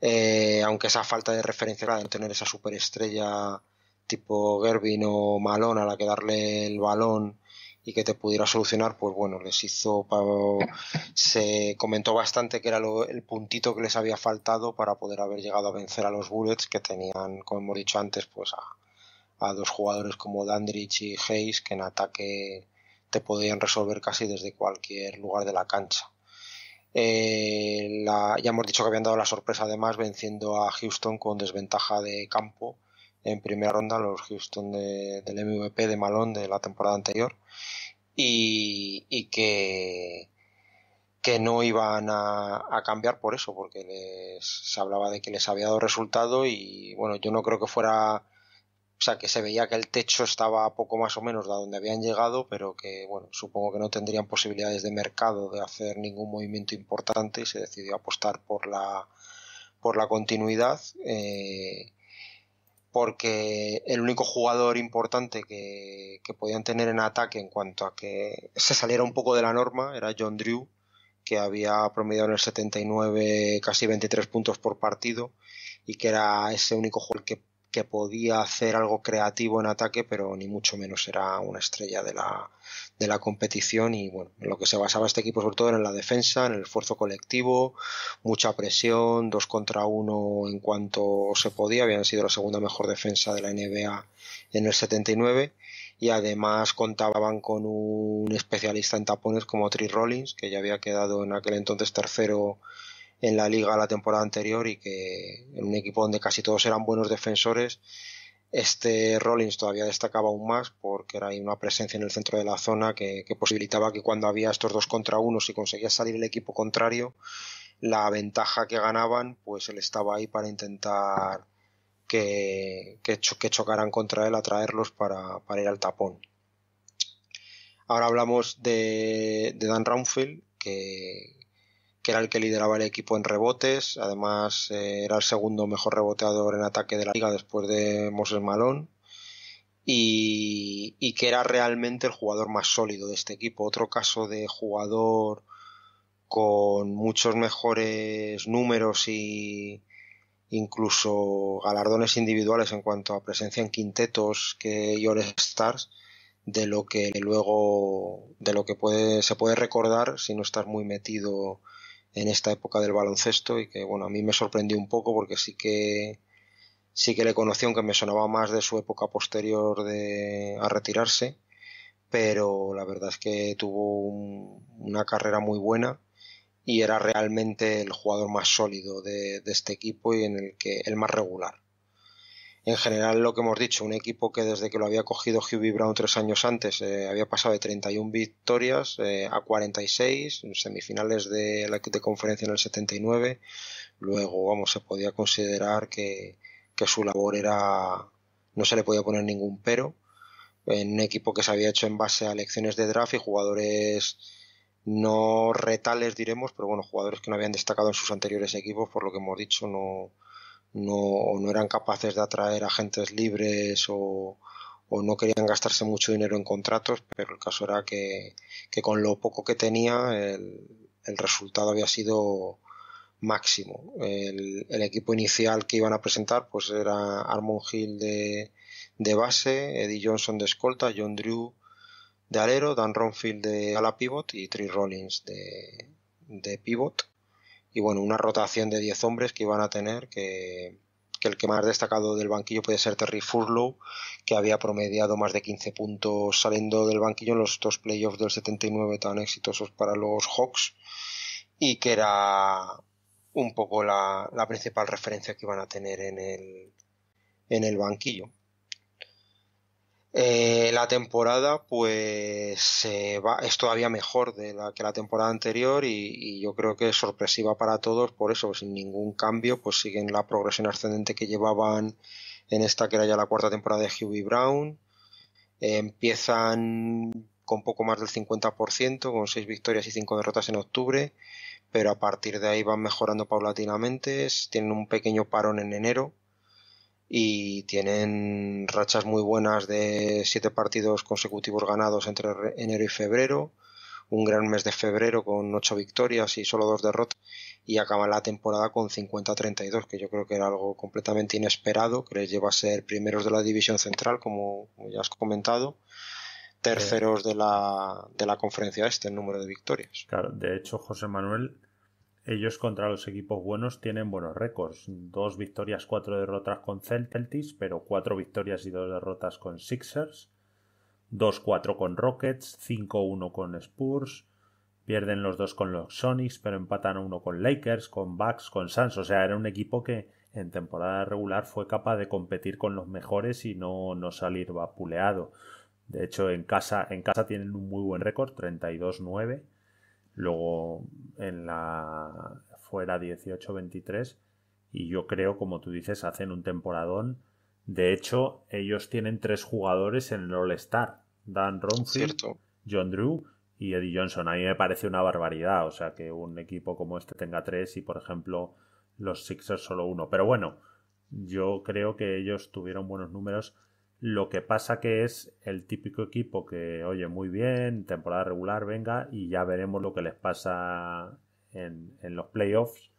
Eh, aunque esa falta de referencia de no tener esa superestrella tipo Gervin o Malón a la que darle el balón y que te pudiera solucionar, pues bueno, les hizo, se comentó bastante que era lo, el puntito que les había faltado para poder haber llegado a vencer a los Bullets que tenían, como hemos dicho antes, pues a, dos jugadores como Dandridge y Hayes que en ataque te podían resolver casi desde cualquier lugar de la cancha. Eh, ya hemos dicho que habían dado la sorpresa además venciendo a Houston con desventaja de campo en primera ronda los Houston del MVP de Malón de la temporada anterior y, y que, que no iban a, cambiar por eso, porque les, se hablaba de que les había dado resultado y bueno, yo no creo que fuera o sea, que se veía que el techo estaba poco más o menos de donde habían llegado, pero que, bueno, supongo que no tendrían posibilidades de mercado de hacer ningún movimiento importante y se decidió apostar por la, por la continuidad. Eh, porque el único jugador importante que, podían tener en ataque en cuanto a que se saliera un poco de la norma era John Drew, que había promediado en el 79 casi 23 puntos por partido y que era ese único jugador que que podía hacer algo creativo en ataque, pero ni mucho menos era una estrella de la, de la competición y bueno, en lo que se basaba este equipo sobre todo era en la defensa, en el esfuerzo colectivo, mucha presión, dos contra uno en cuanto se podía, habían sido la segunda mejor defensa de la NBA en el 79 y además contaban con un especialista en tapones como Tri Rollins, que ya había quedado en aquel entonces tercero en la liga la temporada anterior y que en un equipo donde casi todos eran buenos defensores, este Rollins todavía destacaba aún más porque era una presencia en el centro de la zona que, posibilitaba que cuando había estos dos contra uno, si conseguía salir el equipo contrario, la ventaja que ganaban, pues él estaba ahí para intentar que, chocaran contra él, atraerlos para, para ir al tapón. Ahora hablamos de, de Dan Roundfield, que, que era el que lideraba el equipo en rebotes, además eh, era el segundo mejor reboteador en ataque de la liga después de Moses Malone. Y, que era realmente el jugador más sólido de este equipo. Otro caso de jugador con muchos mejores números y incluso galardones individuales en cuanto a presencia en quintetos que All Stars de lo que luego de lo que se puede recordar si no estás muy metido en esta época del baloncesto y que bueno, a mí me sorprendió un poco porque sí que sí que le conocí aunque me sonaba más de su época posterior de, a retirarse, pero la verdad es que tuvo una carrera muy buena y era realmente el jugador más sólido de, de este equipo y en el que el más regular en general lo que hemos dicho, un equipo que desde que lo había cogido Hubie Brown tres años antes eh, había pasado de 31 victorias eh, a 46, semifinales de la de conferencia en el 79, luego vamos, se podía considerar que, su labor era, no se le podía poner ningún pero, en un equipo que se había hecho en base a elecciones de draft y jugadores no retales diremos, pero bueno, jugadores que no habían destacado en sus anteriores equipos, por lo que hemos dicho, no, no, o no eran capaces de atraer agentes libres o, o no querían gastarse mucho dinero en contratos, pero el caso era que, que con lo poco que tenía el, el resultado había sido máximo. El, el, equipo inicial que iban a presentar pues era Armon Hill de, de, base, Eddie Johnson de escolta, John Drew de alero, Dan Ronfield de ala pivot y Trey Rollins de, de pivot y bueno, una rotación de 10 hombres que iban a tener que, el que más destacado del banquillo puede ser Terry Furlow, que había promediado más de 15 puntos saliendo del banquillo en los dos playoffs del 79 tan exitosos para los Hawks y que era un poco la, principal referencia que iban a tener en el, en el banquillo. Eh, la temporada pues va, es todavía mejor de la que la temporada anterior y, yo creo que es sorpresiva para todos por eso pues, sin ningún cambio pues siguen la progresión ascendente que llevaban en esta que era ya la cuarta temporada de Hughie Brown empiezan con poco más del 50% con 6 victorias y 5 derrotas en octubre pero a partir de ahí van mejorando paulatinamente tienen un pequeño parón en enero y tienen rachas muy buenas de siete partidos consecutivos ganados entre enero y febrero, un gran mes de febrero con ocho victorias y solo dos derrotas y acaba la temporada con 50-32, que yo creo que era algo completamente inesperado, que les lleva a ser primeros de la división central, como, ya has comentado, terceros eh. de la, de la conferencia este, número de victorias. de hecho, José Manuel, ellos contra los equipos buenos tienen buenos récords. Dos victorias, cuatro derrotas con Celtics, pero cuatro victorias y dos derrotas con Sixers. Dos-cuatro con Rockets, cinco-uno con Spurs. Pierden los dos con los Sonics, pero empatan uno con Lakers, con Bucks, con Suns. O sea, era un equipo que en temporada regular fue capaz de competir con los mejores y no, no salir vapuleado. De hecho, en casa, en casa tienen un muy buen récord, 32-9 luego en la fuera dieciocho veintitrés y yo creo, como tú dices, hacen un temporadón. De hecho, ellos tienen tres jugadores en el All-Star. Dan Romfield, John Drew y Eddie Johnson. A mí me parece una barbaridad, o sea, que un equipo como este tenga tres y, por ejemplo, los Sixers solo uno. Pero bueno, yo creo que ellos tuvieron buenos números lo que pasa que es el típico equipo que, oye, muy bien, temporada regular, venga, y ya veremos lo que les pasa en, los playoffs.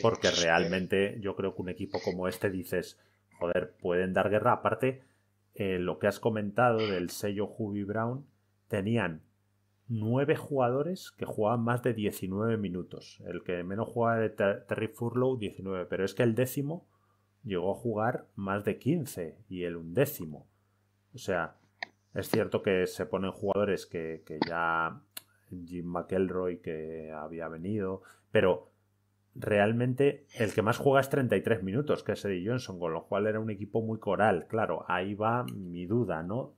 porque pues realmente yo creo que un equipo como este dices, joder, pueden dar guerra. Aparte, eh, lo que has comentado del sello Hubie Brown, tenían nueve jugadores que jugaban más de 19 minutos. El que menos jugaba de Terry Furlow, 19. Pero es que el décimo llegó a jugar más de 15 y el undécimo. O sea, es cierto que se ponen jugadores que, ya Jim McElroy que había venido, pero realmente el que más juega es 33 minutos, que es Eddie Johnson, con lo cual era un equipo muy coral. Claro, ahí va mi duda, ¿no?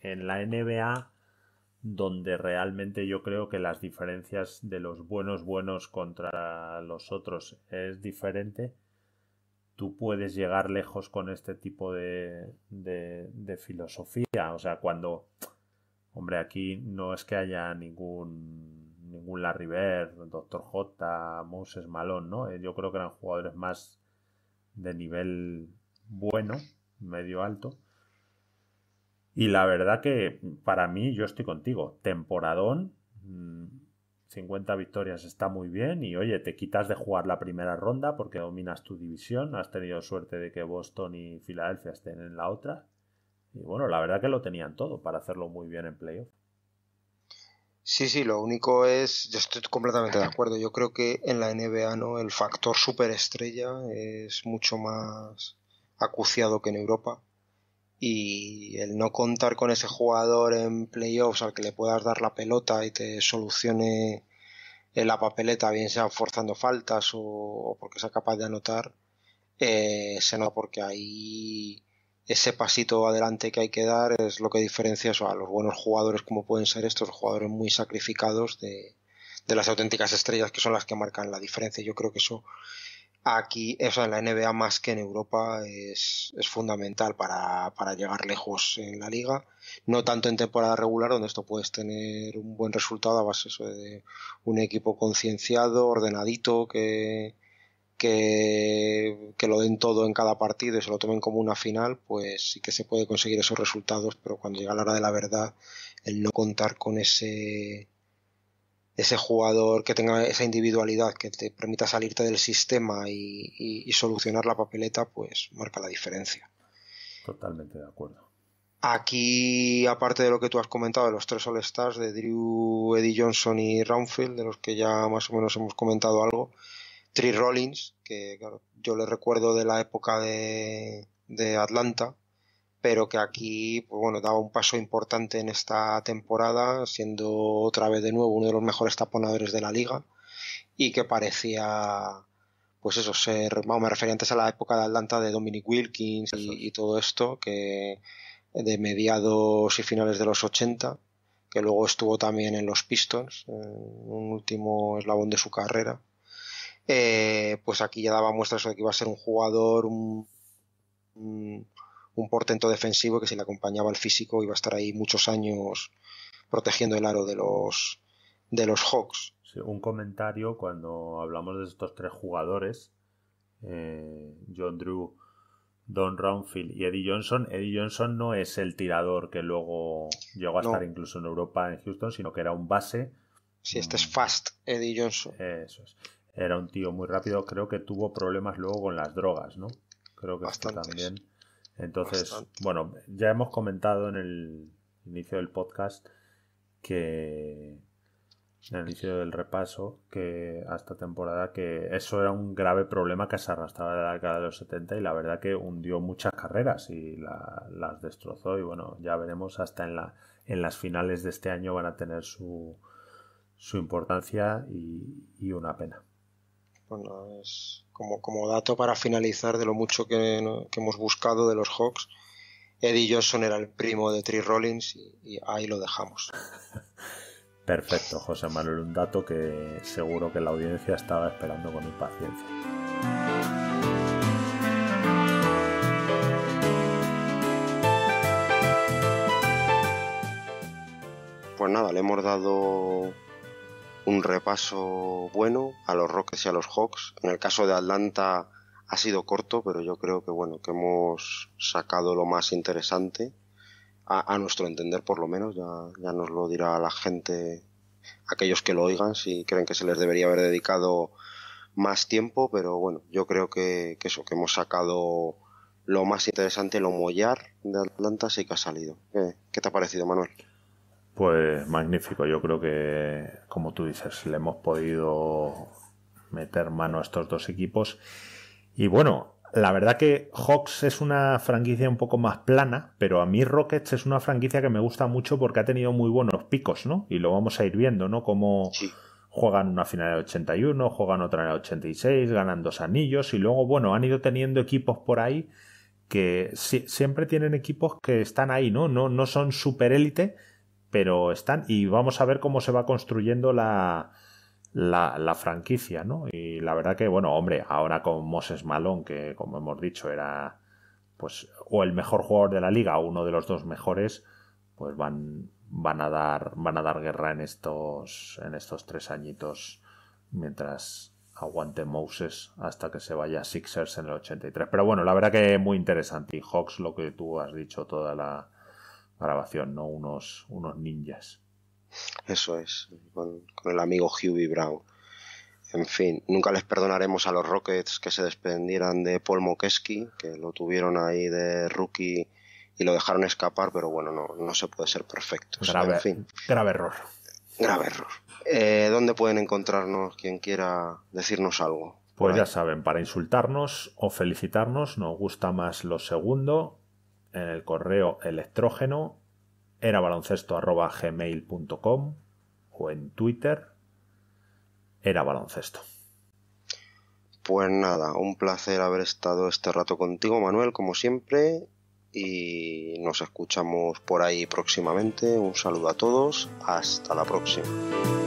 En la NBA, donde realmente yo creo que las diferencias de los buenos buenos contra los otros es diferente, tú puedes llegar lejos con este tipo de, de, filosofía. O sea, cuando, hombre, aquí no es que haya ningún ningún Larriver, Dr. J, Moses Malón, ¿no? Eh, yo creo que eran jugadores más de nivel bueno, medio alto. Y la verdad que para mí yo estoy contigo. Temporadón, mm, 50 victorias está muy bien y oye, te quitas de jugar la primera ronda porque dominas tu división, has tenido suerte de que Boston y Filadelfia estén en la otra. Y bueno, la verdad que lo tenían todo para hacerlo muy bien en playoff. Sí, sí, lo único es, yo estoy completamente de acuerdo, yo creo que en la NBA ¿no? el factor superestrella es mucho más acuciado que en Europa y el no contar con ese jugador en playoffs al que le puedas dar la pelota y te solucione la papeleta, bien sea forzando faltas o, porque sea capaz de anotar, eh, se nota porque ahí ese pasito adelante que hay que dar es lo que diferencia a los buenos jugadores como pueden ser estos jugadores muy sacrificados de, de las auténticas estrellas que son las que marcan la diferencia. Yo creo que eso aquí, eso, en la NBA más que en Europa es, es fundamental para, para, llegar lejos en la liga. No tanto en temporada regular, donde esto puedes tener un buen resultado a base de un equipo concienciado, ordenadito, que, que, que, lo den todo en cada partido y se lo tomen como una final, pues sí que se puede conseguir esos resultados, pero cuando llega la hora de la verdad, el no contar con ese ese jugador que tenga esa individualidad que te permita salirte del sistema y, solucionar la papeleta, pues marca la diferencia. Totalmente de acuerdo. Aquí, aparte de lo que tú has comentado de los tres All-Stars, de Drew, Eddie Johnson y Roundfield, de los que ya más o menos hemos comentado algo, Tree Rollins, que yo le recuerdo de la época de, de Atlanta, pero que aquí, pues bueno, daba un paso importante en esta temporada, siendo otra vez de nuevo uno de los mejores taponadores de la liga y que parecía, pues eso, ser, vamos, me refería antes a la época de Atlanta de Dominic Wilkins y, todo esto, que de mediados y finales de los 80, que luego estuvo también en los Pistons, un último eslabón de su carrera. Eh, pues aquí ya daba muestras de que iba a ser un jugador, un un portento defensivo que si le acompañaba al físico iba a estar ahí muchos años protegiendo el aro de los, de los Hawks. un comentario cuando hablamos de estos tres jugadores, eh, John Drew, Don Roundfield y Eddie Johnson. Eddie Johnson no es el tirador que luego llegó a estar incluso en Europa, en Houston, sino que era un base. Sí, este es mm. Fast, Eddie Johnson. Eso es. Era un tío muy rápido, creo que tuvo problemas luego con las drogas, ¿no? Creo que hasta también entonces, bueno, ya hemos comentado en el inicio del podcast que en el inicio del repaso que a esta temporada que eso era un grave problema que se arrastraba de la década de los 70 y la verdad que hundió muchas carreras y las destrozó y bueno ya veremos hasta en la en las finales de este año van a tener su, importancia y, y una pena bueno pues es como, dato para finalizar de lo mucho que, hemos buscado de los Hawks, Eddie Johnson era el primo de Tree Rollins y ahí lo dejamos. Perfecto, José Manuel, un dato que seguro que la audiencia estaba esperando con impaciencia. Pues nada, le hemos dado un repaso bueno a los Rockets y a los Hawks. En el caso de Atlanta ha sido corto, pero yo creo que bueno, que hemos sacado lo más interesante, a, nuestro entender por lo menos, ya, ya nos lo dirá la gente, aquellos que lo oigan, si creen que se les debería haber dedicado más tiempo, pero bueno, yo creo que, que eso, que hemos sacado lo más interesante, lo mollar de Atlanta sí que ha salido. qué te ha parecido, Manuel? Pues magnífico, yo creo que, como tú dices, le hemos podido meter mano a estos dos equipos. Y bueno, la verdad que Hawks es una franquicia un poco más plana, pero a mí Rockets es una franquicia que me gusta mucho porque ha tenido muy buenos picos, ¿no? Y lo vamos a ir viendo, ¿no? Como juegan una final en el 81, juegan otra en el 86, ganan dos anillos y luego, bueno, han ido teniendo equipos por ahí que siempre tienen equipos que están ahí, ¿no? No, no son super élite, pero están y vamos a ver cómo se va construyendo la, la, franquicia, ¿no? Y la verdad que, bueno, hombre, ahora con Moses Malone, que como hemos dicho era pues o el mejor jugador de la liga o uno de los dos mejores, pues van, van, a, dar, van a dar guerra en estos, en estos tres añitos mientras aguante Moses hasta que se vaya Sixers en el 83. Pero bueno, la verdad que muy interesante. Y Hawks, lo que tú has dicho, toda la, grabación, no unos, unos ninjas. Eso es, con, el amigo Hughie Brown. En fin, nunca les perdonaremos a los Rockets que se desprendieran de Paul Mokeski, que lo tuvieron ahí de rookie y lo dejaron escapar, pero bueno, no, se puede ser perfecto. Grave, grave error. Grave error. Eh, ¿Dónde pueden encontrarnos quien quiera decirnos algo? Pues ya saben, para insultarnos o felicitarnos nos gusta más lo segundo en el correo electrógeno era baloncesto o en Twitter era baloncesto. Pues nada, un placer haber estado este rato contigo, Manuel, como siempre, y nos escuchamos por ahí próximamente. Un saludo a todos, hasta la próxima.